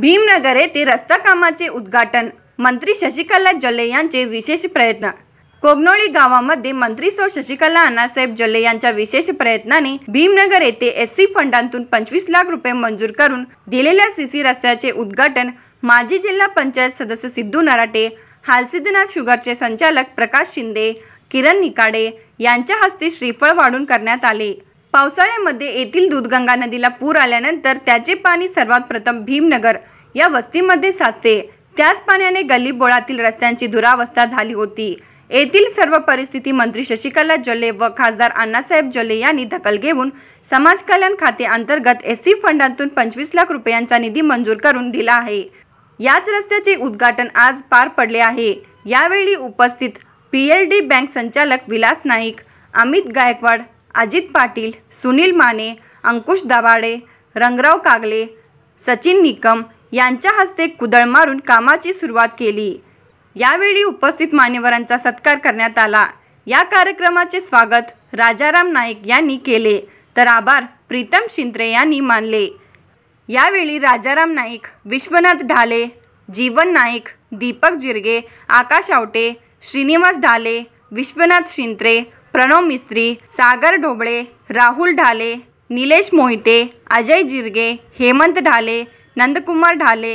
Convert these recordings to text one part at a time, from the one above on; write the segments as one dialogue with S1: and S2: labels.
S1: भीमनगर येथे रस्ता कामाचे उद्घाटन मंत्री शशिकला जल्ले यांचे विशेष प्रयत्न कोगनोळी गावामध्ये मंत्री सौ शशिकला अण्णासाहेब जल्ले यांच्या विशेष प्रयत्नाने भीमनगर येथे एस सी फंडांतून पंचवीस लाख रुपये मंजूर करून दिलेल्या सीसी रस्त्याचे उद्घाटन माजी जिल्हा पंचायत सदस्य सिद्धू नराटे हालसिद्धनाथ शुगरचे संचालक प्रकाश शिंदे किरण निकाडे यांच्या हस्ते श्रीफळ वाढून करण्यात आले पावसाळ्यामध्ये येथील दूधगंगा नदीला पूर आल्यानंतर त्याचे पाणी सर्वात प्रथम भीमनगर या वस्तीमध्ये साचते त्याच पाण्याने बोळातील रस्त्यांची दुरावस्था झाली होती येथील सर्व परिस्थिती मंत्री शशिकला जल्ले व खासदार अण्णासाहेब जल्ले यांनी दखल घेऊन समाज कल्याण खाते अंतर्गत एस सी फंडातून पंचवीस लाख रुपयांचा निधी मंजूर करून दिला आहे याच रस्त्याचे उद्घाटन आज पार पडले आहे यावेळी उपस्थित पी एल डी बँक संचालक विलास नाईक अमित गायकवाड अजित पाटील सुनील माने अंकुश दाभाडे रंगराव कागले सचिन निकम यांच्या हस्ते कुदळ मारून कामाची सुरुवात केली यावेळी उपस्थित मान्यवरांचा सत्कार करण्यात आला या कार्यक्रमाचे स्वागत राजाराम नाईक यांनी केले तर आभार प्रीतम शिंत्रे यांनी मानले यावेळी राजाराम नाईक विश्वनाथ ढाले जीवन नाईक दीपक जिरगे आकाश आवटे श्रीनिवास ढाले विश्वनाथ शिंत्रे प्रणव मिस्त्री सागर ढोबळे राहुल ढाले निलेश मोहिते अजय जिरगे हेमंत ढाले नंदकुमार ढाले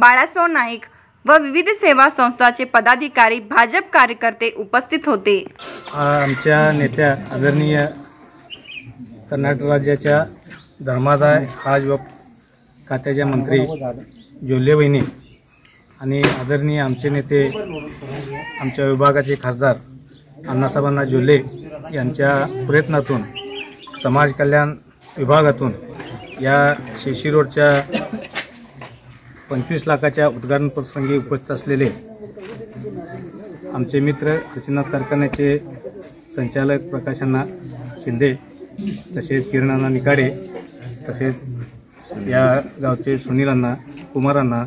S1: बाळासो नाईक व विविध सेवा संस्थाचे पदाधिकारी भाजप कार्यकर्ते उपस्थित होते
S2: आमच्या नेत्या आदरणीय कर्नाटक राज्याच्या धर्मादाय हाज व खात्याच्या मंत्री जोल्ले बहिणी आणि आदरणीय आमचे नेते आमच्या विभागाचे खासदार अण्णासाहेबांना जुले यांच्या प्रयत्नातून समाज कल्याण विभागातून या शेशी रोडच्या पंचवीस लाखाच्या उद्घाटन प्रसंगी उपस्थित असलेले आमचे मित्र रचनाथ कारखान्याचे संचालक प्रकाशांना शिंदे तसेच किरणांना निकाडे तसेच या गावचे सुनीलांना कुमारांना